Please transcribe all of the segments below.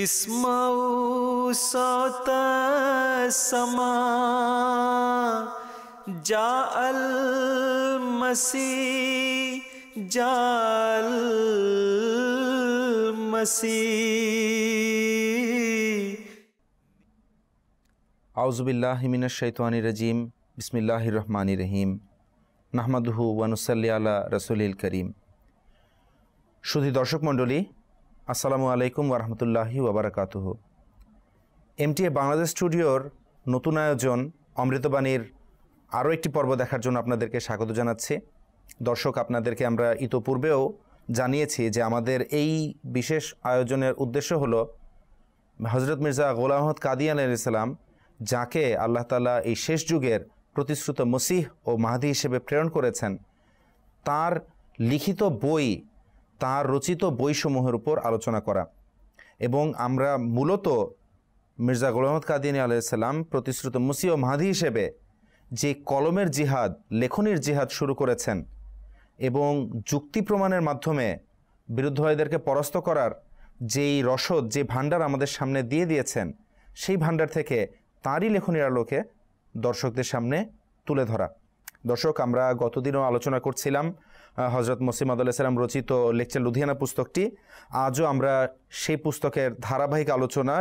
इसमऊत समा मसी जाल मसी आउज़बिल्लिमिन शैतवान रजीम बसमिल्लामान रहीम नहमदहू वनसल्ला रसुल करीम शुद्ध दर्शक मंडली আসসালামু আলাইকুম ওরহমতুল্লাহি ওবরাকাতুহ এমটিএ বাংলাদেশ স্টুডিওর নতুন আয়োজন অমৃতবাণীর আরও একটি পর্ব দেখার জন্য আপনাদেরকে স্বাগত জানাচ্ছি দর্শক আপনাদেরকে আমরা ইতোপূর্বেও জানিয়েছি যে আমাদের এই বিশেষ আয়োজনের উদ্দেশ্য হলো হজরত মির্জা গোলাম মহম্মদ কাদিয়ান ইসলাম যাকে আল্লাহ তালা এই শেষ যুগের প্রতিশ্রুত মসিহ ও মাহাদি হিসেবে প্রেরণ করেছেন তার লিখিত বই তার রচিত বইসমূহের উপর আলোচনা করা এবং আমরা মূলত মির্জা গোলামদ কাদিনী আলাইসাল্লাম প্রতিশ্রুত মুসি ও মাহাদি হিসেবে যে কলমের জিহাদ লেখনির জিহাদ শুরু করেছেন এবং যুক্তি প্রমাণের মাধ্যমে বিরুদ্ধবাদীদেরকে পরাস্ত করার যেই রসদ যে ভাণ্ডার আমাদের সামনে দিয়ে দিয়েছেন সেই ভাণ্ডার থেকে তাঁরই লেখনির আলোকে দর্শকদের সামনে তুলে ধরা দর্শক আমরা গতদিনও আলোচনা করছিলাম হজরত মসিম সালাম রচিত লেকচার লুধিয়ানা পুস্তকটি আজও আমরা সেই পুস্তকের ধারাবাহিক আলোচনা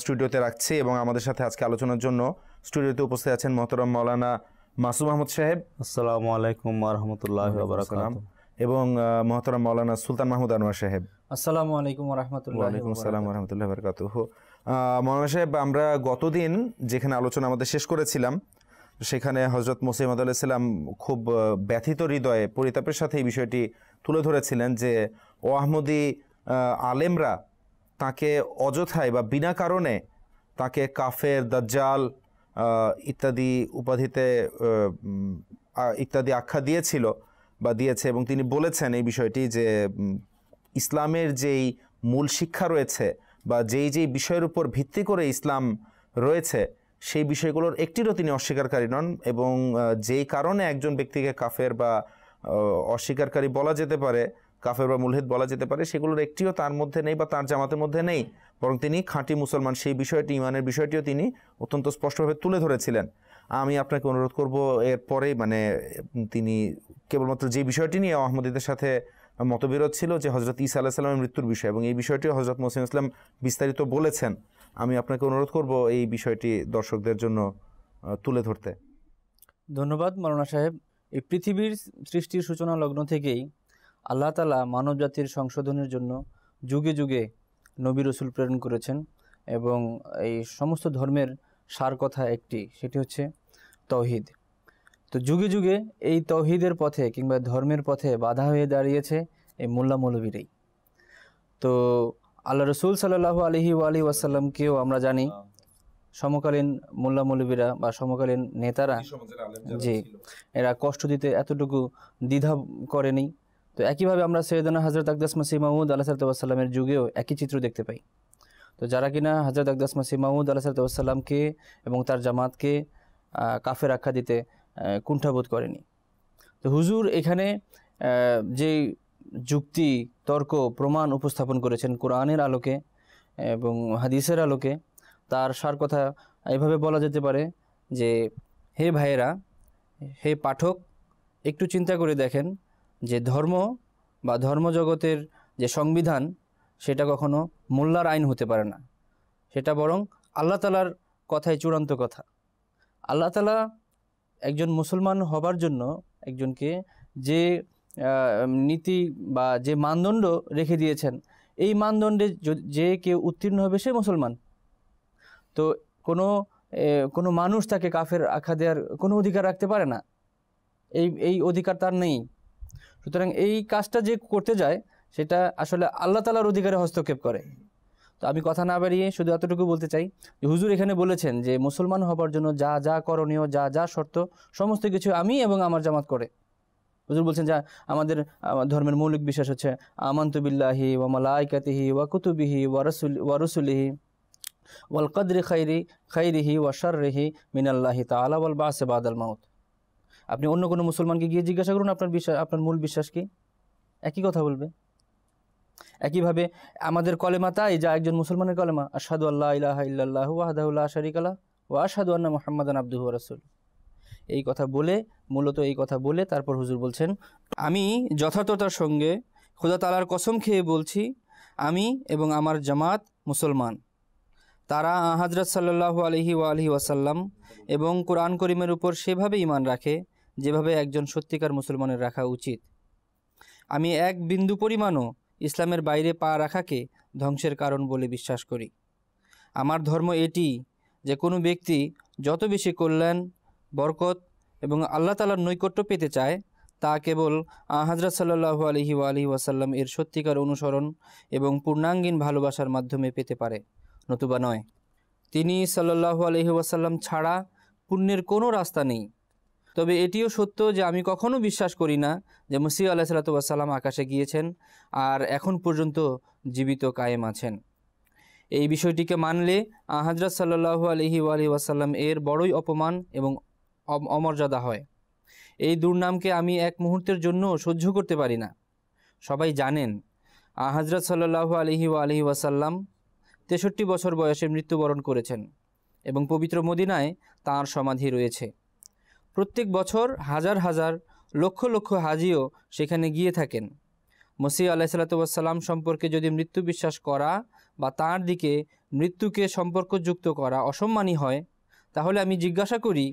স্টুডিওতে রাখছি এবং আমাদের সাথে আজকে আলোচনার জন্য স্টুডিওতে উপস্থিত আছেন মহতরম মৌলানা মাসুম আহমদ সাহেব আসসালামু আলাইকুম রহমতুল্লাহ বারাকালাম এবং মহতরম মৌলানা সুলতান মাহমুদ আনোয়ার সাহেব আসসালামু আলাইকুম রহমতুল্লাহ আলাইকুম আসসালাম রহমতুল্লাহ বরকাতুহ মৌলানা সাহেব আমরা গতদিন যেখানে আলোচনা আমাদের শেষ করেছিলাম সেখানে হজরত মসিমদ আলাইসাল্লাম খুব ব্যথিত হৃদয়ে পরিতাপের সাথে এই বিষয়টি তুলে ধরেছিলেন যে ও আহমদি আলেমরা তাকে অযথায় বা বিনা কারণে তাকে কাফের দাজ্জাল ইত্যাদি উপাধিতে ইত্যাদি আখ্যা দিয়েছিল বা দিয়েছে এবং তিনি বলেছেন এই বিষয়টি যে ইসলামের যেই মূল শিক্ষা রয়েছে বা যেই যেই বিষয়ের উপর ভিত্তি করে ইসলাম রয়েছে সেই বিষয়গুলোর একটিরও তিনি অস্বীকারী নন এবং যেই কারণে একজন ব্যক্তিকে কাফের বা অস্বীকারী বলা যেতে পারে কাফের বা মুলহেদ বলা যেতে পারে সেগুলোর একটিও তার মধ্যে নেই বা তার জামাতের মধ্যে নেই বরং তিনি খাঁটি মুসলমান সেই বিষয়টি ইমানের বিষয়টিও তিনি অত্যন্ত স্পষ্টভাবে তুলে ধরেছিলেন আমি আপনাকে অনুরোধ করব এরপরে মানে তিনি কেবলমাত্র যে বিষয়টি নিয়ে আহমদীদের সাথে মতবিরোধ ছিল যে হজরত ইসা আলাহিসাল্লামের মৃত্যুর বিষয় এবং এই বিষয়টিও হজরত মোসিম ইসলাম বিস্তারিত বলেছেন আমি আপনাকে অনুরোধ করব এই বিষয়টি দর্শকদের জন্য তুলে ধরতে ধন্যবাদ মরোনা সাহেব এই পৃথিবীর সৃষ্টির সূচনা লগ্ন থেকেই আল্লাহ তালা মানব জাতির সংশোধনের জন্য যুগে যুগে নবী রসুল প্রেরণ করেছেন এবং এই সমস্ত ধর্মের সার কথা একটি সেটি হচ্ছে তৌহিদ তো যুগে যুগে এই তৌহিদের পথে কিংবা ধর্মের পথে বাধা হয়ে দাঁড়িয়েছে এই মোল্লা মৌলবীরাই তো আল্লাহ রসুল সাল্লাহ আলহি আলী ওয়াসাল্লামকেও আমরা জানি সমকালীন মোল্লা মৌলবীরা বা সমকালীন নেতারা যে এরা কষ্ট দিতে এতটুকু দ্বিধা করেনি তো একইভাবে আমরা সৈয়দানা হজরত আকদাস মাসি মাহমুদ আল্লাহ সালতাল্লামের যুগেও একই চিত্র দেখতে পাই তো যারা কিনা হজরত আকদাস মাসি মাহমুদ আল্লাহ সালতাল্লামকে এবং তার জামাতকে কাফের আখ্যা দিতে কুণ্ঠাবোধ করেনি তো হুজুর এখানে যে যুক্তি তর্ক প্রমাণ উপস্থাপন করেছেন কোরআনের আলোকে এবং হাদিসের আলোকে তার সার কথা এভাবে বলা যেতে পারে যে হে ভাইয়েরা হে পাঠক একটু চিন্তা করে দেখেন যে ধর্ম বা ধর্মজগতের যে সংবিধান সেটা কখনো মোল্লার আইন হতে পারে না সেটা বরং আল্লাহ তালার কথাই চূড়ান্ত কথা আল্লাহ তালা একজন মুসলমান হবার জন্য একজনকে যে নীতি বা যে মানদণ্ড রেখে দিয়েছেন এই মানদণ্ডে যে কেউ উত্তীর্ণ হবে সে মুসলমান তো কোনো কোনো মানুষ তাকে কাফের আখ্যা দেওয়ার কোনো অধিকার রাখতে পারে না এই এই অধিকার তার নেই সুতরাং এই কাজটা যে করতে যায় সেটা আসলে আল্লাহ তালার অধিকারে হস্তক্ষেপ করে তো আমি কথা না বাড়িয়ে শুধু এতটুকু বলতে চাই যে হুজুর এখানে বলেছেন যে মুসলমান হবার জন্য যা যা করণীয় যা যা শর্ত সমস্ত কিছু আমি এবং আমার জামাত করে হুজুর বলেন যে আমাদের ধর্মের মৌলিক বিশ্বাস হচ্ছে আমানত বিল্লাহি ওয়া মালায়িকাতিহি ওয়া কুতুবিহি ওয়া রাসুল ওয়া রাসুলিহি ওয়াল কদর খাইরি খাইরিহি ওয়া শাররিহি মিনাল্লাহি তাআলা ওয়াল বাসি বাদাল ম aut আপনি অন্য কোনো মুসলমানকে গিয়ে জিজ্ঞাসা করুন আপনার আপনার মূল বিশ্বাস কি একই কথা বলবে একই ভাবে আমাদের কালেমা তা এই যে একজন মুসলমানের কালেমা আশহাদু আল্লা ইলাহা ইল্লাল্লাহু ওয়াহদাহু লা শারীকা লা ওয়া আশহাদু আন্না মুহাম্মাদান আবদুহু ওয়া রাসুল এই কথা বলে মূলত এই কথা বলে তারপর হুজুর বলছেন আমি যথার্থতার সঙ্গে খোদা তালার কসম খেয়ে বলছি আমি এবং আমার জামাত মুসলমান তারা হাজরত সাল্লাহ আলহি আলহি ওয়াসাল্লাম এবং কোরআন করিমের উপর সেভাবে ইমান রাখে যেভাবে একজন সত্যিকার মুসলমানের রাখা উচিত আমি এক বিন্দু পরিমাণও ইসলামের বাইরে পা রাখাকে ধ্বংসের কারণ বলে বিশ্বাস করি আমার ধর্ম এটি যে কোনো ব্যক্তি যত বেশি কল্যাণ বরকত এবং আল্লাহ তালার নৈকট্য পেতে চায় তা কেবল আহাজরা সাল্লু আলহি আলহি ওয়াসাল্লাম এর সত্যিকার অনুসরণ এবং পূর্ণাঙ্গীন ভালোবাসার মাধ্যমে পেতে পারে নতুবা নয় তিনি সাল্লাহু আলহি ওয়াসাল্লাম ছাড়া পুণ্যের কোনো রাস্তা নেই তবে এটিও সত্য যে আমি কখনও বিশ্বাস করি না যে মুসিউ আল্লাহ সাল্লাতুয়াসাল্লাম আকাশে গিয়েছেন আর এখন পর্যন্ত জীবিত কায়েম আছেন এই বিষয়টিকে মানলে আহাজরা সাল্লাহু আলহি আলহি ওয়াসাল্লাম এর বড়ই অপমান এবং অমর্যাদা হয় এই দুর্নামকে আমি এক মুহূর্তের জন্য সহ্য করতে পারি না সবাই জানেন হাজরত সাল্লাল্লাহু আলহি আলহি ওয়াসাল্লাম তেষট্টি বছর বয়সে মৃত্যুবরণ করেছেন এবং পবিত্র মদিনায় তাঁর সমাধি রয়েছে প্রত্যেক বছর হাজার হাজার লক্ষ লক্ষ হাজিও সেখানে গিয়ে থাকেন মসিহ আলাহিসাল্লাতুয়াসাল্লাম সম্পর্কে যদি মৃত্যু বিশ্বাস করা বা তার দিকে মৃত্যুকে সম্পর্কযুক্ত করা অসম্মানী হয় তাহলে আমি জিজ্ঞাসা করি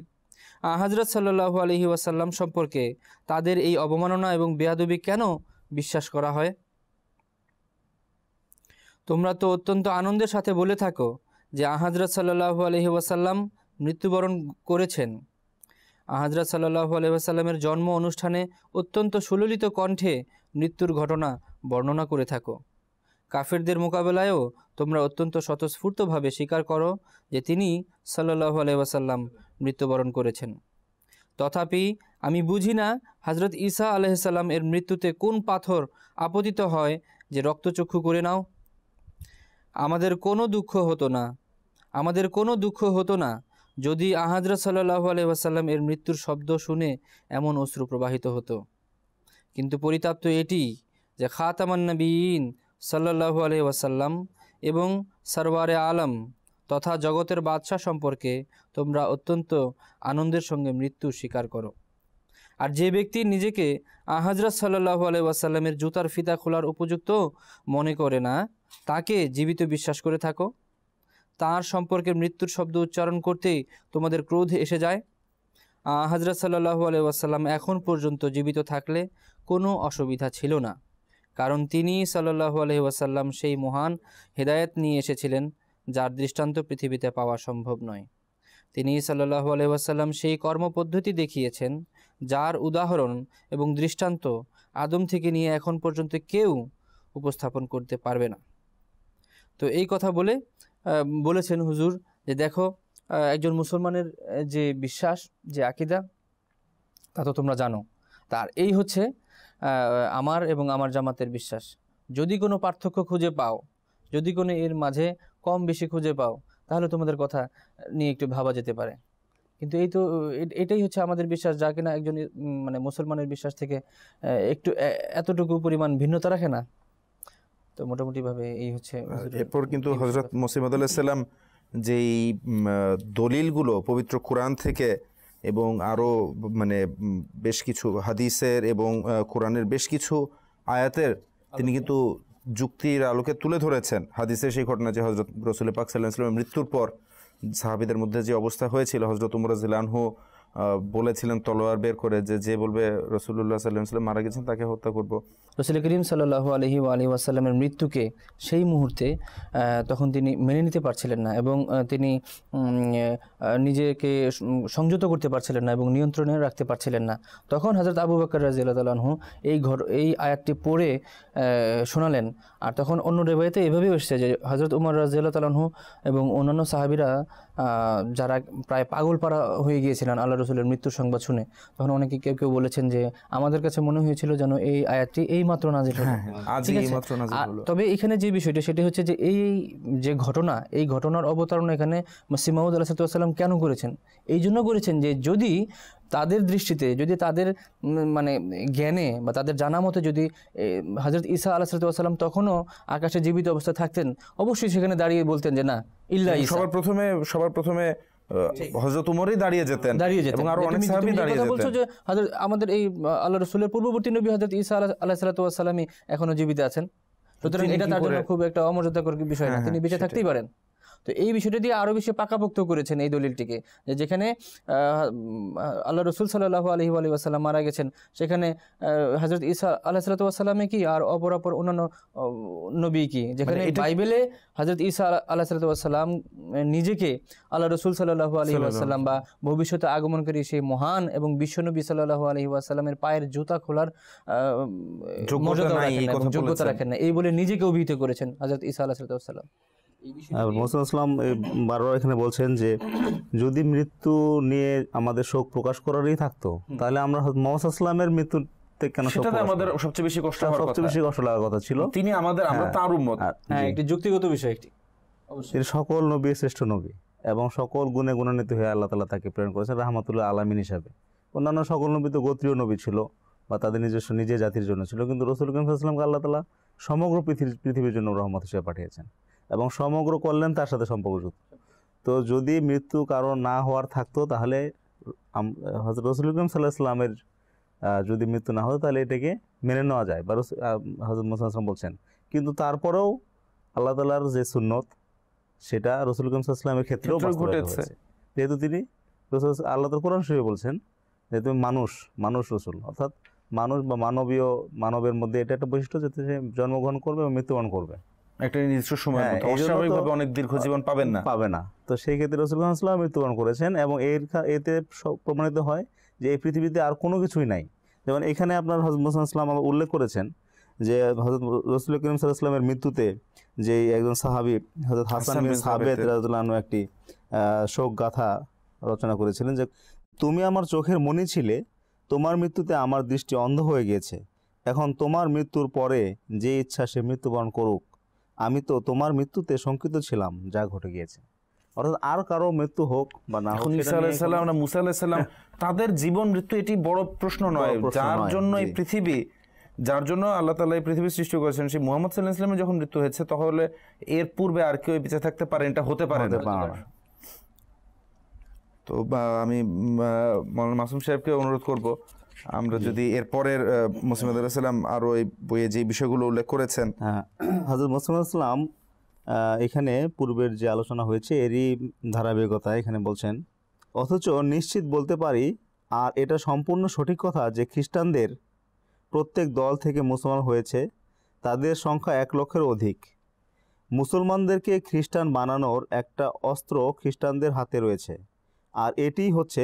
হজরত সাল্লু আলহি ওয়াসাল্লাম সম্পর্কে তাদের এই অবমাননা এবং বেয়াদবি কেন বিশ্বাস করা হয় তোমরা তো অত্যন্ত আনন্দের সাথে বলে থাকো যে আহাজরত সাল্লাহু আলহি ওয়াসাল্লাম মৃত্যুবরণ করেছেন আহাজরত সাল্লাহু আলহি ওয়াসাল্লামের জন্ম অনুষ্ঠানে অত্যন্ত সুললিত কণ্ঠে মৃত্যুর ঘটনা বর্ণনা করে থাকো কাফেরদের মোকাবেলায়ও তোমরা অত্যন্ত স্বতঃস্ফূর্তভাবে স্বীকার করো যে তিনি সাল্লাহ আলহাসাল্লাম মৃত্যুবরণ করেছেন তথাপি আমি বুঝি না হজরত ঈসা আলহাম এর মৃত্যুতে কোন পাথর আপতিত হয় যে রক্তচক্ষু করে নাও আমাদের কোনো দুঃখ হতো না আমাদের কোনো দুঃখ হতো না যদি আহাজরা সাল্লাহ আলহাম এর মৃত্যুর শব্দ শুনে এমন অশ্রু প্রবাহিত হতো কিন্তু পরিতাপ্ত এটি যে খাতামান্নবীন সাল্লাহ আলহ ওয়াসাল্লাম এবং সরওয়ারে আলম তথা জগতের বাদশাহ সম্পর্কে তোমরা অত্যন্ত আনন্দের সঙ্গে মৃত্যু স্বীকার করো আর যে ব্যক্তি নিজেকে আহাজরত সাল্লাহ আলাই ওয়াসাল্লামের জুতার ফিতা খোলার উপযুক্ত মনে করে না তাকে জীবিত বিশ্বাস করে থাকো তার সম্পর্কে মৃত্যুর শব্দ উচ্চারণ করতেই তোমাদের ক্রোধ এসে যায় হজরত সাল্লাহ আলাই ওয়াসাল্লাম এখন পর্যন্ত জীবিত থাকলে কোনো অসুবিধা ছিল না কারণ তিনি সাল্লাহ আলহি ওয়াসাল্লাম সেই মহান হৃদায়ত নিয়ে এসেছিলেন যার দৃষ্টান্ত পৃথিবীতে পাওয়া সম্ভব নয় তিনি সাল্লাহ ওয়াসাল্লাম সেই কর্মপদ্ধতি দেখিয়েছেন যার উদাহরণ এবং দৃষ্টান্ত আদম থেকে নিয়ে এখন পর্যন্ত কেউ উপস্থাপন করতে পারবে না তো এই কথা বলে বলেছেন হুজুর যে দেখো একজন মুসলমানের যে বিশ্বাস যে আকিদা তা তো তোমরা জানো তার এই হচ্ছে আমার এবং আমার জামাতের বিশ্বাস যদি কোনো পার্থক্য খুঁজে পাও যদি কোনো এর মাঝে কম বেশি খুঁজে পাও তাহলে তোমাদের কথা নিয়ে একটু ভাবা যেতে পারে কিন্তু এই তো এটাই হচ্ছে আমাদের বিশ্বাস যা কিনা একজন মানে মুসলমানের বিশ্বাস থেকে একটু এতটুকু পরিমাণ ভিন্নতা রাখে না তো মোটামুটিভাবে এই হচ্ছে এরপর কিন্তু হজরত মসিমদ সাল্লাম যেই দলিলগুলো পবিত্র কোরআন থেকে এবং আরও মানে বেশ কিছু হাদিসের এবং কোরআনের বেশ কিছু আয়াতের তিনি কিন্তু যুক্তির আলোকে তুলে ধরেছেন হাদিসের সেই ঘটনা যে হজরত রসুল পাক সাল্লাহ ইসলামের মৃত্যুর পর সাহাবিদের মধ্যে যে অবস্থা হয়েছিল হজরত উমরাজিল আনহু বলেছিলেন তলোয়ার বের করে যে যে বলবে রসুল্লাহ সাল্লাম সাল্লাম মারা গেছেন তাকে হত্যা করব রসুল করিম সাল্লাহ আলহি আলী মৃত্যুকে সেই মুহূর্তে তখন তিনি মেনে নিতে পারছিলেন না এবং তিনি নিজেকে সংযত করতে পারছিলেন না এবং নিয়ন্ত্রণে রাখতে পারছিলেন না তখন হজরত আবু বাকর রাজিয়ালহু এই ঘর এই আয়াতটি পড়ে শোনালেন আর তখন অন্য রেবাইতে এভাবেই এসেছে যে হজরত উমর রাজিয়ালহু এবং অন্যান্য সাহাবিরা যারা প্রায় পাগল পাড়া হয়ে গিয়েছিলেন আল্লাহ আল্লাহ রসুলের মৃত্যুর সংবাদ শুনে তখন অনেকে কেউ কেউ বলেছেন যে আমাদের কাছে মনে হয়েছিল যেন এই আয়াতটি এই মাত্র নাজিল হলো তবে এখানে যে বিষয়টি সেটি হচ্ছে যে এই যে ঘটনা এই ঘটনার অবতারণা এখানে সিমাউদ আল্লাহ সাতুসাল্লাম কেন করেছেন এই জন্য করেছেন যে যদি তাদের দৃষ্টিতে যদি তাদের মানে জ্ঞানে বা তাদের জানা মতে যদি হজরত ঈসা আল্লাহ সালাম তখনও আকাশে জীবিত অবস্থায় থাকতেন অবশ্যই সেখানে দাঁড়িয়ে বলতেন যে না ইল্লা সবার প্রথমে সবার প্রথমে হযরত উমরই দাঁড়িয়ে যেতেন দাঁড়িয়ে যেতেন এবং আরো অনেক সাহাবী দাঁড়িয়ে যেতেন বলছো যে হযরত আমাদের এই আল্লাহ রাসূলের পূর্ববর্তী নবী হযরত ঈসা আলাইহিস সালাতু ওয়াস সালামই এখনো জীবিত আছেন সুতরাং এটা তার জন্য খুব একটা অমর্যাদাকর বিষয় না হ্যাঁ, তিনি বেঁচে থাকতেই পারেন তো এই বিষয়টি দিয়ে আরও বেশি পাকাপোক্ত করেছেন এই দলিলটিকে যে যেখানে আল্লাহ রসুল সাল্লাহ আলহি আলী মারা গেছেন সেখানে হজরত ইসা আল্লাহ সাল্লাতামে কি আর অপরাপর অন্যান্য নবী কি যেখানে মানে বাইবেলে হজরত ইসা আল্লাহ সাল্লাতাম নিজেকে আল্লাহ রসুল সাল্লাহ আলহি আসাল্লাম বা ভবিষ্যতে আগমনকারী সেই মহান এবং বিশ্বনবী সাল্লাহ আলহি আসাল্লামের পায়ের জুতা খোলার যোগ্যতা রাখেন না এই বলে নিজেকে অভিহিত করেছেন হজরত ইসা আল্লাহ সাল্লাম হ্যাঁ। হ্যাঁ, সকল নবী শ্রেষ্ঠ নবী এবং সকল গুণে গুণান্বিত হয়ে আল্লাহ তালা তাকে প্রেরণ করেছেন রাহমাতুল্লাহ আলমিন হিসাবে অন্যান্য সকল নবী তো গোত্রীয় নবী ছিল বা তাদের নিজস্ব নিজের জাতির জন্য ছিল কিন্তু রসুল করিম আল্লাহ তালা সমগ্র পৃথিবীর জন্য রহমত হিসেবে পাঠিয়েছেন এবং সমগ্র করলেন তার সাথে সম্পর্কযুক্ত তো যদি মৃত্যু কারণ না হওয়ার থাকতো তাহলে হজরত রসুল ইকরম সাল্লাহ ইসলামের যদি মৃত্যু না হতো তাহলে এটাকে মেনে নেওয়া যায় বা হজরত মুসাল্লাম বলছেন কিন্তু তারপরেও আল্লাহ তালার যে সুন্নত সেটা রসুল ইকরম সাল্লামের ক্ষেত্রেও ঘটেছে যেহেতু তিনি রসুল আল্লাহ তাল কোরআন শরীফে বলছেন যে তুমি মানুষ মানুষ রসুল অর্থাৎ মানুষ বা মানবীয় মানবের মধ্যে এটা একটা বৈশিষ্ট্য যাতে সে জন্মগ্রহণ করবে এবং মৃত্যুবরণ করবে একটা নির্দিষ্ট সময়ের হ্যাঁ, অস্বাভাবিকভাবে অনেক দীর্ঘ জীবন পাবেন না পাবে না তো সেই ক্ষেত্রে রসুল্লাহ সাল্লাম মৃত্যুবরণ করেছেন এবং এর এতে প্রমাণিত হয় যে এই পৃথিবীতে আর কোনো কিছুই নাই যেমন এখানে আপনার হজরত মুসাল্লাম আবার উল্লেখ করেছেন যে হজরত রসুল করিম সাল্লাহামের মৃত্যুতে যে একজন সাহাবি হজরত হাসান বিন সাবেদ একটি শোক গাথা রচনা করেছিলেন যে তুমি আমার চোখের মনি ছিলে তোমার মৃত্যুতে আমার দৃষ্টি অন্ধ হয়ে গিয়েছে এখন তোমার মৃত্যুর পরে যে ইচ্ছা সে মৃত্যুবরণ করুক আমি তো তোমার মৃত্যুতে শঙ্কিত ছিলাম যা ঘটে গিয়েছে অর্থাৎ আর কারো মৃত্যু হোক বা না হোক সাল্লাম না মুসা আলাহিসাল্লাম তাদের জীবন মৃত্যু এটি বড় প্রশ্ন নয় যার জন্য এই পৃথিবী যার জন্য আল্লাহ তালা এই পৃথিবী সৃষ্টি করেছেন সেই মোহাম্মদ সাল্লাহ ইসলামের যখন মৃত্যু হয়েছে তাহলে এর পূর্বে আর কেউ বেঁচে থাকতে পারে এটা হতে পারে তো আমি মাসুম সাহেবকে অনুরোধ করব আমরা যদি এর পরের মুসিমদ আলাহিসাল্লাম আরও ওই বইয়ে যে বিষয়গুলো উল্লেখ করেছেন হ্যাঁ হাজরত মুসিম এখানে পূর্বের যে আলোচনা হয়েছে এরই ধারাবাহিকতা এখানে বলছেন অথচ নিশ্চিত বলতে পারি আর এটা সম্পূর্ণ সঠিক কথা যে খ্রিস্টানদের প্রত্যেক দল থেকে মুসলমান হয়েছে তাদের সংখ্যা এক লক্ষের অধিক মুসলমানদেরকে খ্রিস্টান বানানোর একটা অস্ত্র খ্রিস্টানদের হাতে রয়েছে আর এটি হচ্ছে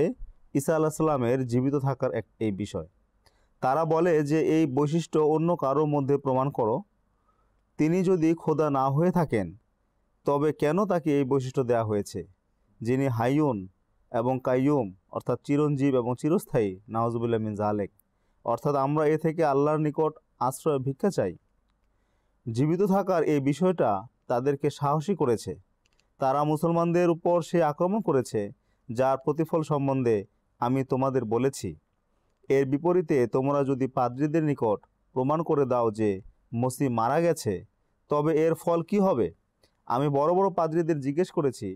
ঈসা সাল্লামের জীবিত থাকার এক এই বিষয় তারা বলে যে এই বৈশিষ্ট্য অন্য কারো মধ্যে প্রমাণ করো তিনি যদি খোদা না হয়ে থাকেন তবে কেন তাকে এই বৈশিষ্ট্য দেয়া হয়েছে যিনি হাইয়ুন এবং কাইয়ুম অর্থাৎ চিরঞ্জীব এবং চিরস্থায়ী নাওজবুল্লাহ মিন জালেক অর্থাৎ আমরা এ থেকে আল্লাহর নিকট আশ্রয় ভিক্ষা চাই জীবিত থাকার এই বিষয়টা তাদেরকে সাহসী করেছে তারা মুসলমানদের উপর সে আক্রমণ করেছে যার প্রতিফল সম্বন্ধে আমি তোমাদের বলেছি এর বিপরীতে তোমরা যদি পাদ্রীদের নিকট প্রমাণ করে দাও যে মসি মারা গেছে তবে এর ফল কি হবে আমি বড় বড় পাদ্রীদের জিজ্ঞেস করেছি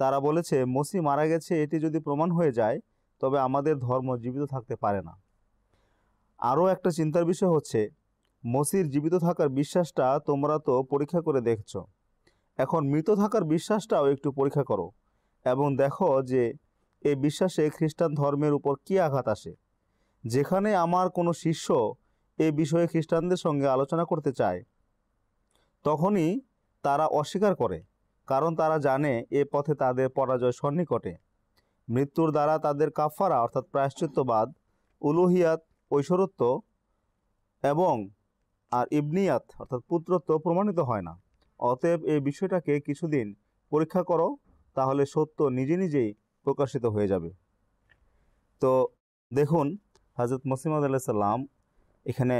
তারা বলেছে মসি মারা গেছে এটি যদি প্রমাণ হয়ে যায় তবে আমাদের ধর্ম জীবিত থাকতে পারে না আরও একটা চিন্তার বিষয় হচ্ছে মসির জীবিত থাকার বিশ্বাসটা তোমরা তো পরীক্ষা করে দেখছ এখন মৃত থাকার বিশ্বাসটাও একটু পরীক্ষা করো এবং দেখো যে এই বিশ্বাসে খ্রিস্টান ধর্মের উপর কী আঘাত আসে যেখানে আমার কোনো শিষ্য এ বিষয়ে খ্রিস্টানদের সঙ্গে আলোচনা করতে চায় তখনই তারা অস্বীকার করে কারণ তারা জানে এ পথে তাদের পরাজয় সন্নিকটে মৃত্যুর দ্বারা তাদের কাফারা অর্থাৎ প্রায়শ্চিত্তবাদ উলুহিয়াত ঐশ্বরত্ব এবং আর ইবনিয়াত অর্থাৎ পুত্রত্ব প্রমাণিত হয় না অতএব এই বিষয়টাকে কিছুদিন পরীক্ষা করো তাহলে সত্য নিজে নিজেই প্রকাশিত হয়ে যাবে তো দেখুন হজরত মসিমদ আলাইসাল্লাম এখানে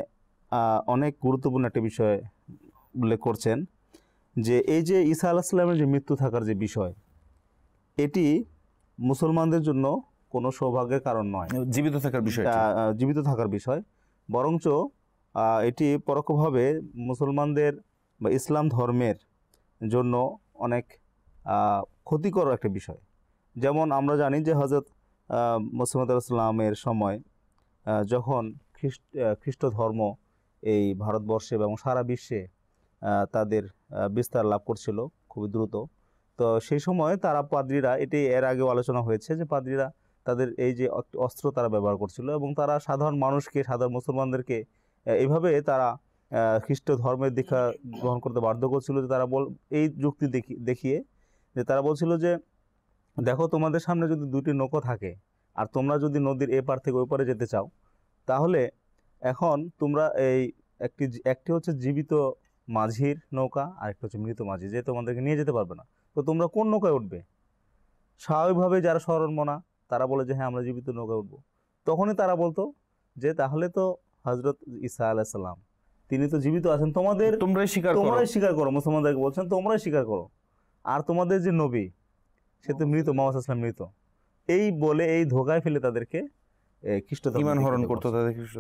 অনেক গুরুত্বপূর্ণ একটি বিষয় উল্লেখ করছেন যে এই যে ঈসা আলাহিসাল্লামের যে মৃত্যু থাকার যে বিষয় এটি মুসলমানদের জন্য কোনো সৌভাগ্যের কারণ নয় জীবিত থাকার বিষয় জীবিত থাকার বিষয় বরঞ্চ এটি পরোক্ষভাবে মুসলমানদের বা ইসলাম ধর্মের জন্য অনেক ক্ষতিকর একটা বিষয় যেমন আমরা জানি যে হজরত মোসাম্মদ ইসলামের সময় যখন খ্রিস্ট খ্রিস্ট ধর্ম এই ভারতবর্ষে এবং সারা বিশ্বে তাদের বিস্তার লাভ করছিল খুবই দ্রুত তো সেই সময় তারা পাদ্রীরা এটি এর আগেও আলোচনা হয়েছে যে পাদ্রীরা তাদের এই যে অস্ত্র তারা ব্যবহার করছিল এবং তারা সাধারণ মানুষকে সাধারণ মুসলমানদেরকে এভাবে তারা খ্রিস্ট ধর্মের দীক্ষা গ্রহণ করতে বাধ্য করছিল যে তারা বল এই যুক্তি দেখিয়ে যে তারা বলছিল যে দেখো তোমাদের সামনে যদি দুটি নৌকো থাকে আর তোমরা যদি নদীর এপার থেকে ওই পারে যেতে চাও তাহলে এখন তোমরা এই একটি একটি হচ্ছে জীবিত মাঝির নৌকা আর একটা হচ্ছে মৃত মাঝি যে তোমাদেরকে নিয়ে যেতে পারবে না তো তোমরা কোন নৌকায় উঠবে স্বাভাবিকভাবে যারা শরণমনা তারা বলে যে হ্যাঁ আমরা জীবিত নৌকায় উঠবো তখনই তারা বলতো যে তাহলে তো হজরত ইসা সাল্লাম তিনি তো জীবিত আছেন তোমাদের তোমরাই স্বীকার তোমরাই স্বীকার করো মুসলমানদেরকে বলছেন তোমরাই স্বীকার করো আর তোমাদের যে নবী সে তো মৃত মোহাম্মদ আসলাম মৃত এই বলে এই ধোকায় ফেলে তাদেরকে খ্রিস্ট ইমান হরণ করতো তাদের খ্রিস্ট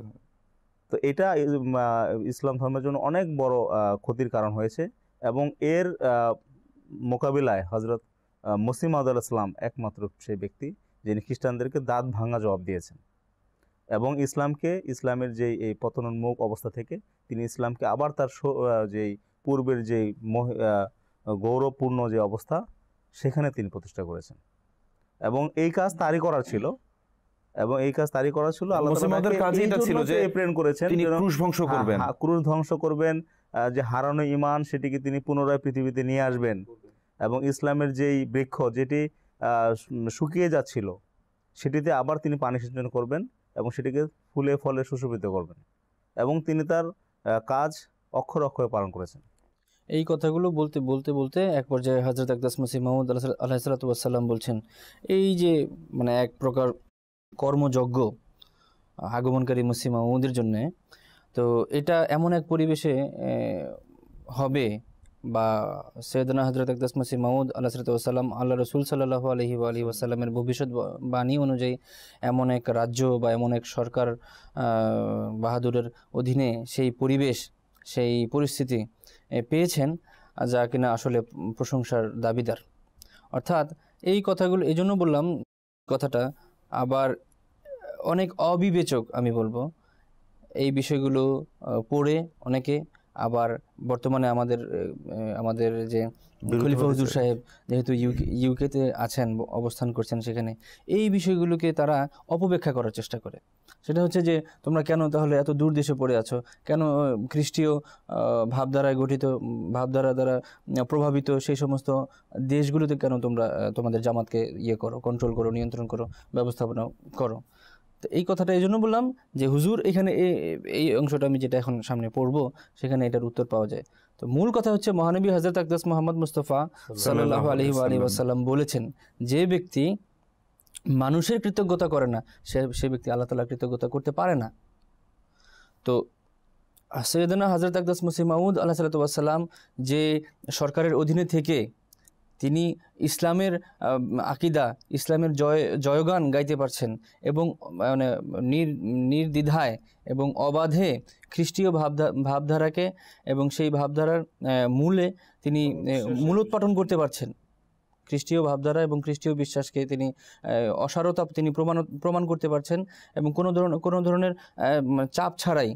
তো এটা ইসলাম ধর্মের জন্য অনেক বড় ক্ষতির কারণ হয়েছে এবং এর মোকাবিলায় হজরত মসিম আদুল ইসলাম একমাত্র সেই ব্যক্তি যিনি খ্রিস্টানদেরকে দাঁত ভাঙা জবাব দিয়েছেন এবং ইসলামকে ইসলামের যেই এই পতনোন্মুখ অবস্থা থেকে তিনি ইসলামকে আবার তার যেই পূর্বের যেই গৌরবপূর্ণ যে অবস্থা সেখানে তিনি প্রতিষ্ঠা করেছেন এবং এই কাজ তারই করার ছিল এবং এই কাজ তারই করা ছিল ছিল যে প্রেরণ করেছেন হ্যাঁ, হ্যাঁ, ক্রুশ ধ্বংস করবেন ক্রুশ ধ্বংস করবেন যে হারানো ইমান সেটিকে তিনি পুনরায় পৃথিবীতে নিয়ে আসবেন এবং ইসলামের যেই বৃক্ষ যেটি শুকিয়ে যাচ্ছিল সেটিতে আবার তিনি পানি সেচন করবেন এবং সেটিকে ফুলে ফলে সুশোভিত করবেন এবং তিনি তার কাজ অক্ষর অক্ষরে পালন করেছেন এই কথাগুলো বলতে বলতে বলতে এক পর্যায়ে হজরত আকদাস মাসি মাহমুদ আল্লাহ সাল্লাম বলছেন এই যে মানে এক প্রকার কর্মযজ্ঞ আগমনকারী মসিহ মাহমুদের জন্যে তো এটা এমন এক পরিবেশে হবে বা সৈয়দনা হজরত আকদাস মাসি মাহমুদ আল্লাহ সালাতাম আল্লাহ রসুল সাল্লাহ আলহি আলহি আসাল্লামের ভবিষ্যৎ বাণী অনুযায়ী এমন এক রাজ্য বা এমন এক সরকার বাহাদুরের অধীনে সেই পরিবেশ সেই পরিস্থিতি পেয়েছেন যা কিনা আসলে প্রশংসার দাবিদার অর্থাৎ এই কথাগুলো এই জন্য বললাম কথাটা আবার অনেক অবিবেচক আমি বলবো এই বিষয়গুলো পড়ে অনেকে আবার বর্তমানে আমাদের আমাদের যে খলিফা হুজুর সাহেব যেহেতু ইউকে ইউকেতে আছেন অবস্থান করছেন সেখানে এই বিষয়গুলোকে তারা অপব্যাখ্যা করার চেষ্টা করে সেটা হচ্ছে যে তোমরা কেন তাহলে এত দূর দেশে পড়ে আছো কেন খ্রিস্টীয় ভাবধারায় গঠিত ভাবধারা দ্বারা প্রভাবিত সেই সমস্ত দেশগুলোতে কেন তোমরা তোমাদের জামাতকে ইয়ে করো কন্ট্রোল করো নিয়ন্ত্রণ করো ব্যবস্থাপনা করো তো এই কথাটা এই জন্য বললাম যে হুজুর এখানে এই অংশটা আমি যেটা এখন সামনে পড়ব সেখানে এটার উত্তর পাওয়া যায় তো মূল কথা হচ্ছে মহানবী হজরত আকদাস মোহাম্মদ মুস্তফা সাল্লাহ আলহি আলী বলেছেন যে ব্যক্তি মানুষের কৃতজ্ঞতা করে না সে সে ব্যক্তি আল্লাহ তালা কৃতজ্ঞতা করতে পারে না তো সৈয়দনা হজরত আকদাস মুসিমাউদ আল্লাহ সাল্লাম যে সরকারের অধীনে থেকে তিনি ইসলামের আকিদা ইসলামের জয় জয়গান গাইতে পারছেন এবং মানে নির নির্দ্বিধায় এবং অবাধে খ্রিস্টীয় ভাবধা ভাবধারাকে এবং সেই ভাবধারার মূলে তিনি মূলোৎপাটন করতে পারছেন খ্রিস্টীয় ভাবধারা এবং খ্রিস্টীয় বিশ্বাসকে তিনি অসারতা তিনি প্রমাণ প্রমাণ করতে পারছেন এবং কোনো ধরনের কোনো ধরনের চাপ ছাড়াই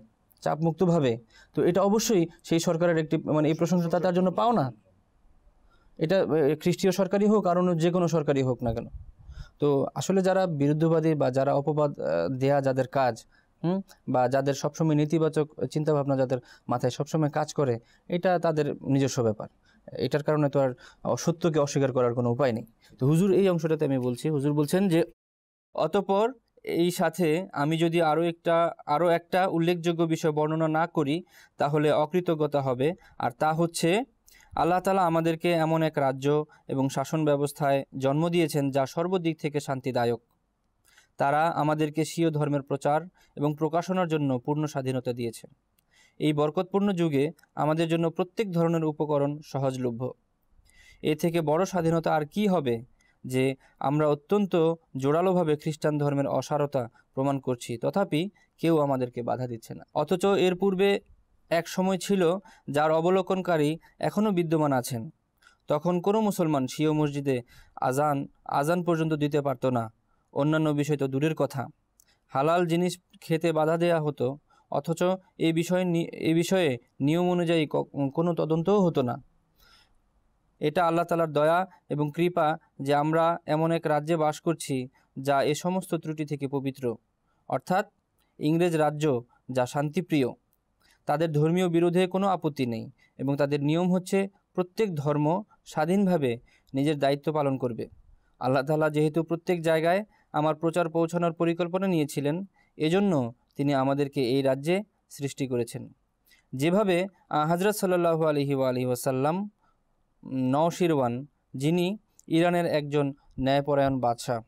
চাপমুক্তভাবে তো এটা অবশ্যই সেই সরকারের একটি মানে এই প্রশংসা তার জন্য পাও না এটা খ্রিস্টীয় সরকারই হোক আর অন্য যে কোনো সরকারই হোক না কেন তো আসলে যারা বিরুদ্ধবাদী বা যারা অপবাদ দেয়া যাদের কাজ হুম বা যাদের সবসময় নেতিবাচক চিন্তাভাবনা যাদের মাথায় সবসময় কাজ করে এটা তাদের নিজস্ব ব্যাপার এটার কারণে তো আর সত্যকে অস্বীকার করার কোনো উপায় নেই তো হুজুর এই অংশটাতে আমি বলছি হুজুর বলছেন যে অতপর এই সাথে আমি যদি আরও একটা আরও একটা উল্লেখযোগ্য বিষয় বর্ণনা না করি তাহলে অকৃতজ্ঞতা হবে আর তা হচ্ছে আল্লাহ তালা আমাদেরকে এমন এক রাজ্য এবং শাসন ব্যবস্থায় জন্ম দিয়েছেন যা সর্বদিক থেকে শান্তিদায়ক তারা আমাদেরকে স্বীয় ধর্মের প্রচার এবং প্রকাশনার জন্য পূর্ণ স্বাধীনতা দিয়েছে এই বরকতপূর্ণ যুগে আমাদের জন্য প্রত্যেক ধরনের উপকরণ সহজলভ্য এ থেকে বড় স্বাধীনতা আর কি হবে যে আমরা অত্যন্ত জোরালোভাবে খ্রিস্টান ধর্মের অসারতা প্রমাণ করছি তথাপি কেউ আমাদেরকে বাধা দিচ্ছে না অথচ এর পূর্বে এক সময় ছিল যার অবলোকনকারী এখনও বিদ্যমান আছেন তখন কোনো মুসলমান শিও মসজিদে আজান আজান পর্যন্ত দিতে পারত না অন্যান্য বিষয় তো দূরের কথা হালাল জিনিস খেতে বাধা দেয়া হতো অথচ এই বিষয়ে এ বিষয়ে নিয়ম অনুযায়ী কোনো তদন্তও হতো না এটা আল্লাহ তালার দয়া এবং কৃপা যে আমরা এমন এক রাজ্যে বাস করছি যা এ সমস্ত ত্রুটি থেকে পবিত্র অর্থাৎ ইংরেজ রাজ্য যা শান্তিপ্রিয় তাদের ধর্মীয় বিরোধে কোনো আপত্তি নেই এবং তাদের নিয়ম হচ্ছে প্রত্যেক ধর্ম স্বাধীনভাবে নিজের দায়িত্ব পালন করবে আল্লাহ তালা যেহেতু প্রত্যেক জায়গায় আমার প্রচার পৌঁছানোর পরিকল্পনা নিয়েছিলেন এজন্য তিনি আমাদেরকে এই রাজ্যে সৃষ্টি করেছেন যেভাবে হাজরত সাল্লাহু আলহি আলি ওসাল্লাম নওশিরওয়ান যিনি ইরানের একজন ন্যায়পরায়ণ বাদশাহ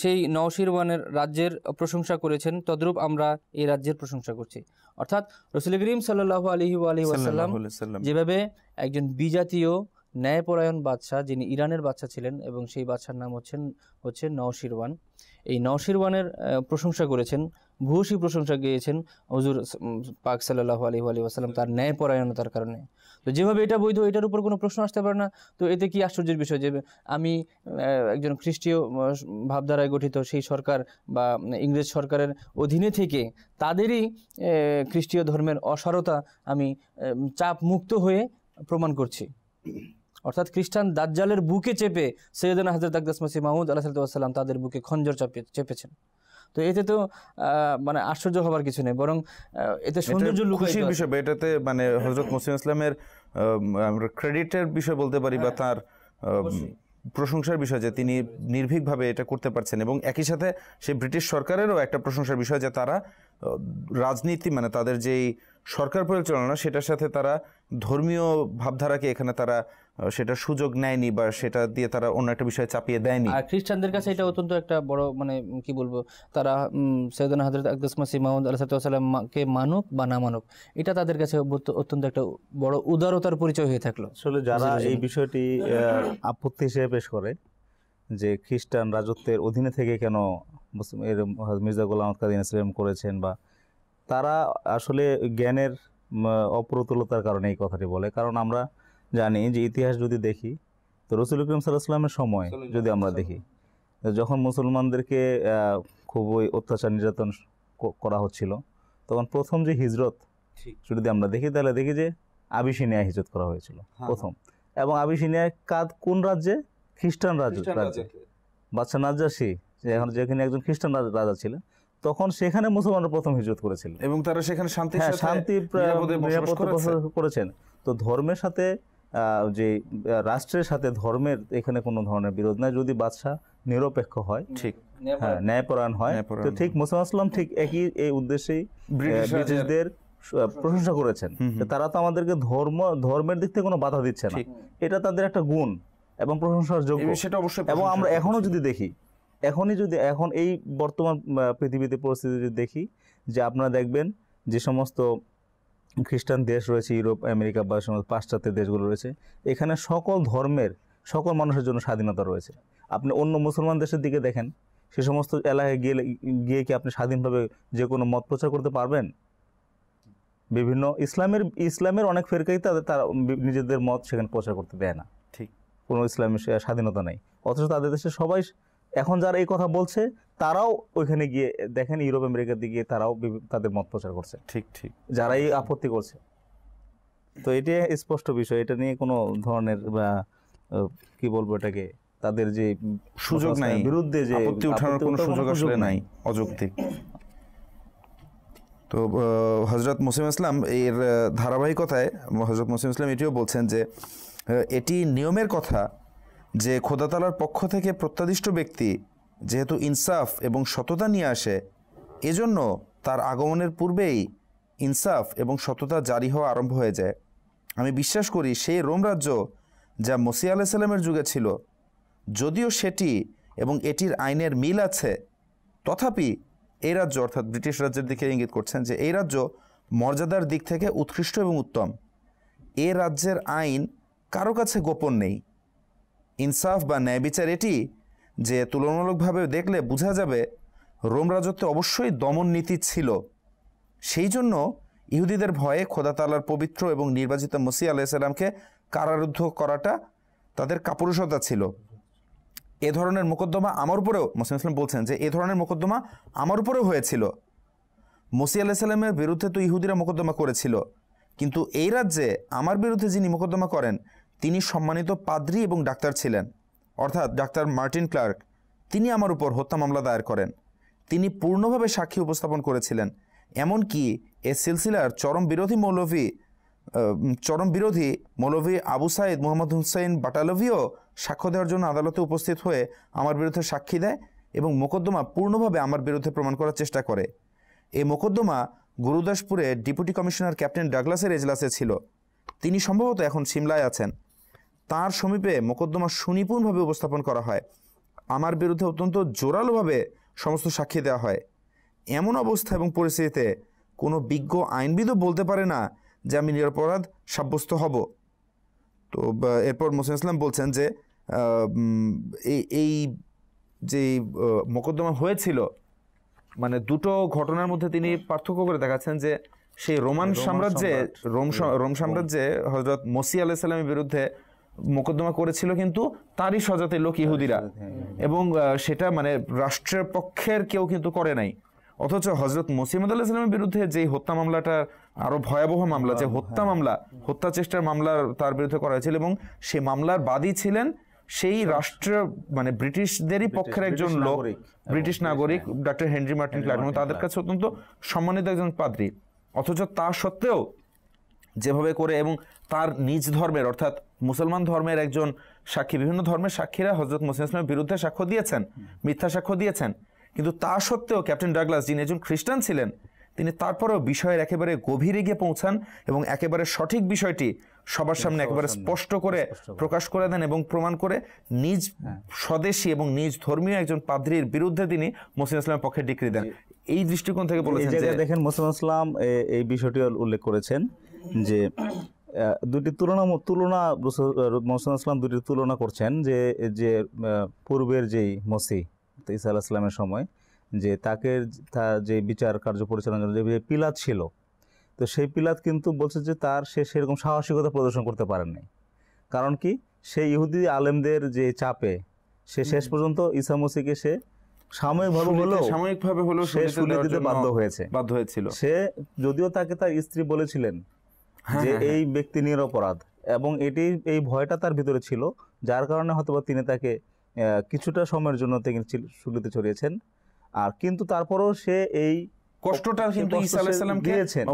সেই নওশিরওয়ানের রাজ্যের প্রশংসা করেছেন তদ্রূপ আমরা এই রাজ্যের প্রশংসা করছি অর্থাৎ রসুল করিম সাল্লাহ আলহি আলহিম যেভাবে একজন বিজাতীয় ন্যায়পরায়ণ বাদশাহ যিনি ইরানের বাচ্চা ছিলেন এবং সেই বাচ্চার নাম হচ্ছেন হচ্ছে নওশিরওয়ান এই নওশিরওয়ানের প্রশংসা করেছেন ভূয়সী প্রশংসা গিয়েছেন হজুর পাক সাল্লাহ আলহি আলহি আসাল্লাম তার ন্যায়পরায়ণতার কারণে তো যেভাবে এটা বৈধ এটার উপর কোনো প্রশ্ন আসতে পারে না তো এতে কি আশ্চর্যের বিষয় যে আমি একজন খ্রিস্টীয় ভাবধারায় গঠিত সেই সরকার বা ইংরেজ সরকারের অধীনে থেকে তাদেরই খ্রিস্টীয় ধর্মের অসারতা আমি চাপ মুক্ত হয়ে প্রমাণ করছি অর্থাৎ খ্রিস্টান দাজ্জালের বুকে চেপে সৈয়দান হাজরত আকদাস মাসি মাহমুদ আল্লাহ সাল্লাম তাদের বুকে খঞ্জর চাপিয়ে চেপেছেন তো এতে তো মানে আশ্চর্য হবার কিছু নেই বরং এতে সৌন্দর্য লুকাইতে বিষয় এটাতে মানে হযরত মুসলিম ইসলামের আমরা ক্রেডিটের বিষয় বলতে পারি বা হ্যাঁ, তার প্রশংসার বিষয় যে তিনি নির্ভীকভাবে এটা করতে পারছেন এবং একই সাথে সে ব্রিটিশ সরকারেরও একটা প্রশংসার বিষয় যে তারা রাজনীতি মানে তাদের যেই সরকার পরিচালনা সেটার সাথে তারা ধর্মীয় ভাবধারাকে এখানে তারা সেটা সুযোগ নেয়নি বা সেটা দিয়ে তারা অন্য একটা বিষয়ে চাপিয়ে দেয়নি আর খ্রিস্টানদের কাছে এটা অত্যন্ত একটা বড় মানে কি বলবো তারা সৈয়দান হজরত আকদাসমা সিমাউদ কে মানুক বা না মানুক এটা তাদের কাছে অত্যন্ত একটা বড় উদারতার পরিচয় হয়ে থাকলো আসলে যারা এই বিষয়টি আপত্তি হিসেবে পেশ করে যে খ্রিস্টান রাজত্বের অধীনে থেকে কেন মির্জা গোলাম কাদিন ইসলাম করেছেন বা তারা আসলে জ্ঞানের অপ্রতুলতার কারণে এই কথাটি বলে কারণ আমরা জানি যে ইতিহাস যদি দেখি তো রসুল ইকরম সাল্লাহামের সময় যদি আমরা দেখি যখন মুসলমানদেরকে খুবই অত্যাচার নির্যাতন করা হচ্ছিল তখন প্রথম যে হিজরত যদি আমরা দেখি তাহলে দেখি যে আবিসিনিয়া হিজরত করা হয়েছিল হ্যাঁ। প্রথম এবং আবিসিনিয়া কাদ কোন রাজ্যে খ্রিস্টান রাজ্য রাজ্যে বাচ্চা নাজ্জাসী এখন যেখানে একজন খ্রিস্টান রাজা ছিলেন তখন সেখানে মুসলমানরা প্রথম হিজরত করেছিলেন এবং তারা সেখানে শান্তি হ্যাঁ, শান্তি করেছেন তো ধর্মের সাথে যে রাষ্ট্রের সাথে ধর্মের এখানে কোনো ধরনের বিরোধ নাই যদি বাদশাহ নিরপেক্ষ হয় ঠিক হ্যাঁ ন্যায়পরায়ণ হয় তো ঠিক মুসা আসলাম ঠিক একই এই উদ্দেশ্যেই ব্রিটিশদের প্রশংসা করেছেন তারা তো আমাদেরকে ধর্ম ধর্মের দিক থেকে কোনো বাধা দিচ্ছে না এটা তাদের একটা গুণ এবং প্রশংসার যোগ্য সেটা অবশ্যই এবং আমরা এখনো যদি দেখি এখনই যদি এখন এই বর্তমান পৃথিবীতে পরিস্থিতি যদি দেখি যে আপনারা দেখবেন যে সমস্ত খ্রিস্টান দেশ রয়েছে ইউরোপ আমেরিকা বা সমস্ত পাশ্চাত্যের দেশগুলো রয়েছে এখানে সকল ধর্মের সকল মানুষের জন্য স্বাধীনতা রয়েছে আপনি অন্য মুসলমান দেশের দিকে দেখেন সে সমস্ত এলাকায় গিয়ে গিয়ে কি আপনি স্বাধীনভাবে যে কোনো মত প্রচার করতে পারবেন বিভিন্ন ইসলামের ইসলামের অনেক ফেরকাই তাদের তারা নিজেদের মত সেখানে প্রচার করতে দেয় না ঠিক কোনো ইসলামের স্বাধীনতা নেই অথচ তাদের দেশে সবাই এখন যারা এই কথা বলছে তারাও ওইখানে গিয়ে দেখেন ইউরোপ আমেরিকার দিকে তারাও তাদের মত প্রচার করছে ঠিক ঠিক এই আপত্তি করছে তো এটা স্পষ্ট বিষয় এটা নিয়ে কোনো ধরনের বা কি বলবো এটাকে তাদের যে সুযোগ নাই বিরুদ্ধে যে আপত্তি ওঠানোর কোনো সুযোগ আসলে নাই অযৌক্তিক তো হজরত মুসিম ইসলাম এর ধারাবাহিকতায় হজরত মুসিম ইসলাম এটিও বলছেন যে এটি নিয়মের কথা যে খোদাতালার পক্ষ থেকে প্রত্যাদিষ্ট ব্যক্তি যেহেতু ইনসাফ এবং সততা নিয়ে আসে এজন্য তার আগমনের পূর্বেই ইনসাফ এবং সততা জারি হওয়া আরম্ভ হয়ে যায় আমি বিশ্বাস করি সেই রোম রাজ্য যা মসি সাল্লামের যুগে ছিল যদিও সেটি এবং এটির আইনের মিল আছে তথাপি এই রাজ্য অর্থাৎ ব্রিটিশ রাজ্যের দিকে ইঙ্গিত করছেন যে এই রাজ্য মর্যাদার দিক থেকে উৎকৃষ্ট এবং উত্তম এ রাজ্যের আইন কারো কাছে গোপন নেই ইনসাফ বা ন্যায় বিচার এটি যে তুলনামূলকভাবে দেখলে বোঝা যাবে রোম রাজত্বে অবশ্যই দমন নীতি ছিল সেই জন্য ইহুদিদের ভয়ে খোদা তালার পবিত্র এবং নির্বাচিত মসি আলাইসাল্লামকে কারারুদ্ধ করাটা তাদের কাপুরুষতা ছিল এ ধরনের মোকদ্দমা আমার উপরেও মসিম ইসলাম বলছেন যে এ ধরনের মোকদ্দমা আমার উপরেও হয়েছিল মসি আলাইসাল্লামের বিরুদ্ধে তো ইহুদিরা মোকদ্দমা করেছিল কিন্তু এই রাজ্যে আমার বিরুদ্ধে যিনি মোকদ্দমা করেন তিনি সম্মানিত পাদ্রি এবং ডাক্তার ছিলেন অর্থাৎ ডাক্তার মার্টিন ক্লার্ক তিনি আমার উপর হত্যা মামলা দায়ের করেন তিনি পূর্ণভাবে সাক্ষী উপস্থাপন করেছিলেন এমনকি এ সিলসিলার চরম বিরোধী মৌলভী চরম বিরোধী মৌলভী আবু সাইদ মোহাম্মদ হুসাইন বাটালভিও সাক্ষ্য দেওয়ার জন্য আদালতে উপস্থিত হয়ে আমার বিরুদ্ধে সাক্ষী দেয় এবং মোকদ্দমা পূর্ণভাবে আমার বিরুদ্ধে প্রমাণ করার চেষ্টা করে এই মোকদ্দমা গুরুদাসপুরে ডেপুটি কমিশনার ক্যাপ্টেন ডাগলাসের এজলাসে ছিল তিনি সম্ভবত এখন সিমলায় আছেন তার সমীপে মোকদ্দমা সুনিপুণভাবে উপস্থাপন করা হয় আমার বিরুদ্ধে অত্যন্ত জোরালোভাবে সমস্ত সাক্ষী দেওয়া হয় এমন অবস্থা এবং পরিস্থিতিতে কোনো বিজ্ঞ আইনবিদও বলতে পারে না যে আমি নিরপরাধ সাব্যস্ত হব তো এরপর মোসেন ইসলাম বলছেন যে এই যে মোকদ্দমা হয়েছিল মানে দুটো ঘটনার মধ্যে তিনি পার্থক্য করে দেখাচ্ছেন যে সেই রোমান হ্যাঁ, সাম্রাজ্যে রোম রোম সাম্রাজ্যে হজরত মসি আলাহ বিরুদ্ধে মোকদ্দমা করেছিল কিন্তু তারই সজাতে লোক ইহুদিরা হ্যাঁ, হ্যাঁ। এবং সেটা মানে রাষ্ট্রের পক্ষের কেউ কিন্তু করে নাই অথচ হজরত মসিমদ আল্লাহ ইসলামের বিরুদ্ধে যে হত্যা মামলাটা আরো ভয়াবহ মামলা যে হত্যা হ্যাঁ। মামলা হত্যা চেষ্টার মামলা তার বিরুদ্ধে করা হয়েছিল এবং সে মামলার বাদী ছিলেন সেই আচ্ছা। রাষ্ট্র মানে ব্রিটিশদেরই পক্ষের একজন লোক ব্রিটিশ নাগরিক ডক্টর হেনরি মার্টিন ক্লার্ক তাদের কাছে অত্যন্ত সম্মানিত একজন পাদ্রী অথচ তা সত্ত্বেও যেভাবে করে এবং তার নিজ ধর্মের অর্থাৎ মুসলমান ধর্মের একজন সাক্ষী বিভিন্ন ধর্মের সাক্ষীরা হজরত মুসলিম ইসলামের বিরুদ্ধে সাক্ষ্য দিয়েছেন মিথ্যা সাক্ষ্য দিয়েছেন কিন্তু তা সত্ত্বেও ক্যাপ্টেন ডাগলাস যিনি একজন খ্রিস্টান ছিলেন তিনি তারপরেও বিষয়ের একেবারে গভীরে গিয়ে পৌঁছান এবং একেবারে সঠিক বিষয়টি সবার সামনে একেবারে স্পষ্ট করে প্রকাশ করে দেন এবং প্রমাণ করে নিজ হ্যাঁ। স্বদেশী এবং নিজ ধর্মীয় একজন পাদ্রীর বিরুদ্ধে তিনি মুসলিম ইসলামের পক্ষে ডিক্রি দেন এই দৃষ্টিকোণ থেকে বলেছেন দেখেন মুসলিম ইসলাম এই বিষয়টি উল্লেখ করেছেন যে দুটি তুলনা তুলনা মোহাম্মদাম দুটি তুলনা করছেন যে যে পূর্বের যেই মসি ইসা ইসলামের সময় যে তাকে যে বিচার কার্য পরিচালনার জন্য যে পিলাত ছিল তো সেই পিলাত কিন্তু বলছে যে তার সে সেরকম সাহসিকতা প্রদর্শন করতে পারেননি কারণ কি সেই ইহুদি আলেমদের যে চাপে সে শেষ পর্যন্ত ঈসা মসিকে সে সাময়িকভাবে হলো সাময়িকভাবে হলো সে শুনে দিতে বাধ্য হয়েছে বাধ্য হয়েছিল সে যদিও তাকে তার স্ত্রী বলেছিলেন হ্যাঁ, যে হ্যাঁ, হ্যাঁ। এই ব্যক্তি নিরপরাধ এবং এটি এই ভয়টা তার ভিতরে ছিল যার কারণে হয়তো তিনি তাকে কিছুটা সময়ের জন্য তিনি শুরুতে ছড়িয়েছেন আর কিন্তু তারপরেও সে এই কষ্টটা কিন্তু দিয়েছেন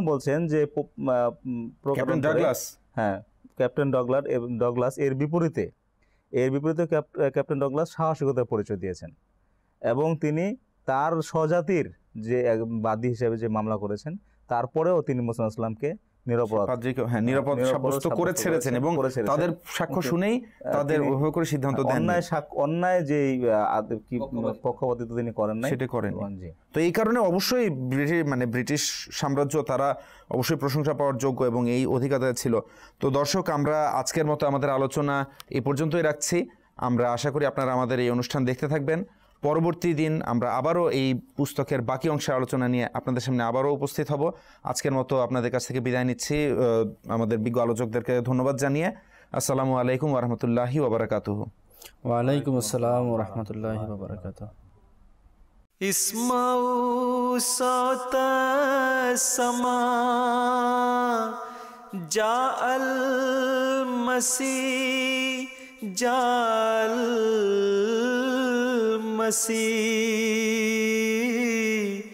কিন্তু বলছেন যে হ্যাঁ ক্যাপ্টেন ডগলার ডগলাস এর বিপরীতে এর বিপরীতে ক্যাপ্টেন ডগলাস সাহসিকতার পরিচয় দিয়েছেন এবং তিনি তার স্বজাতির যে বাদী হিসেবে যে মামলা করেছেন তারপরেও তিনি মুসা ইসলামকে হ্যাঁ এবং তাদের সাক্ষ্য শুনেই তাদের সিদ্ধান্ত হ্যাঁ, অন্যায় যে তিনি করেন না করেন তো এই কারণে অবশ্যই ব্রিটিশ মানে ব্রিটিশ সাম্রাজ্য তারা অবশ্যই প্রশংসা পাওয়ার যোগ্য এবং এই অধিকার ছিল তো দর্শক আমরা আজকের মতো আমাদের আলোচনা এ পর্যন্তই রাখছি আমরা আশা করি আপনারা আমাদের এই অনুষ্ঠান দেখতে থাকবেন পরবর্তী দিন আমরা আবারও এই পুস্তকের বাকি অংশের আলোচনা নিয়ে আপনাদের সামনে আবারও উপস্থিত হব আজকের মতো আপনাদের কাছ থেকে বিদায় নিচ্ছি আমাদের বিজ্ঞ আলোচকদেরকে ধন্যবাদ জানিয়ে আসসালামু আলাইকুম ওরহমতুল্লাহি ওবরাকাতুহ ওয়ালাইকুম আসসালাম ওরহমতুল্লাহি ওবরাকাতুহ اسمعوا صوت السماء جاء المسيح جاء मसीह